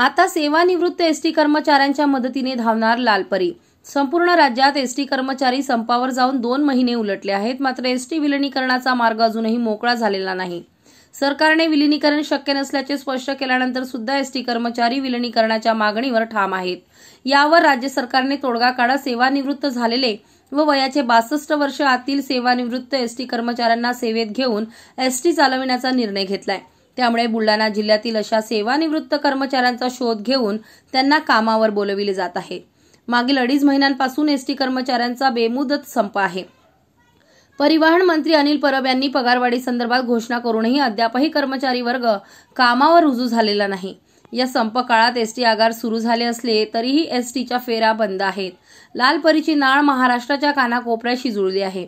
आता सेवानिवृत्त एसटी कर्मचाऱ्यांच्या मदतीने धावणार लालपरी संपूर्ण राज्यात एसटी कर्मचारी संपावर जाऊन दोन महिने उलटले आहेत मात्र एसटी विलिनीकरणाचा मार्ग अजूनही मोकळा झालेला नाही सरकारने विलिनीकरण शक्य नसल्याचे स्पष्ट केल्यानंतर सुद्धा एसटी कर्मचारी विलिनीकरणाच्या मागणीवर ठाम आहेत यावर राज्य सरकारने तोडगा काढा सेवानिवृत्त झालेले व वयाचे बासष्ट वर्ष आतील सेवानिवृत्त एसटी कर्मचाऱ्यांना सेवेत घेऊन एसटी चालविण्याचा निर्णय घेतलाय त्यामुळे बुलढाणा जिल्ह्यातील अशा सेवानिवृत्त कर्मचाऱ्यांचा शोध घेऊन त्यांना कामावर बोलविले जात आहे मागील अडीच महिन्यांपासून एसटी कर्मचाऱ्यांचा बेमुदत संप आहे परिवहन मंत्री अनिल परब यांनी पगारवाढी संदर्भात घोषणा करूनही अद्यापही कर्मचारी वर्ग कामावर रुजू झालेला नाही या संप काळात एस टी आगार सुरू झाले असले तरीही एस टीच्या फेऱ्या बंद आहेत लाल परीची नाळ महाराष्ट्राच्या कानाकोपऱ्याशी जुळली आहे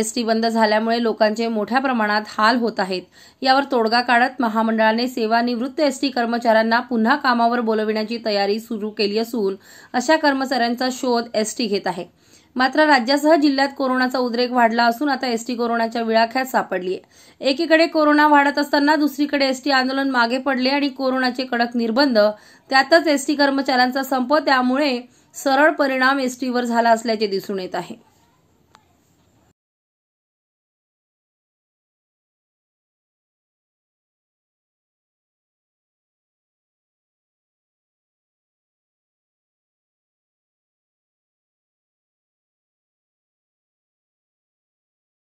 एस टी बंद झाल्यामुळे लोकांचे मोठ्या प्रमाणात हाल होत आहेत यावर तोडगा काढत महामंडळाने सेवानिवृत्त एस टी कर्मचाऱ्यांना पुन्हा कामावर बोलविण्याची तयारी सुरू केली असून अशा कर्मचाऱ्यांचा शोध एस टी घेत आहे मात्र राज्यासह जिल्ह्यात कोरोनाचा उद्रेक वाढला असून आता एसटी कोरोनाच्या विळाख्यात सापडली आहे एकीकडे कोरोना वाढत असताना दुसरीकडे एसटी आंदोलन मागे पडले आणि कोरोनाचे कडक निर्बंध त्यातच एसटी कर्मचाऱ्यांचा संप त्यामुळे सरळ परिणाम एसटीवर झाला असल्याचे दिसून येत आहे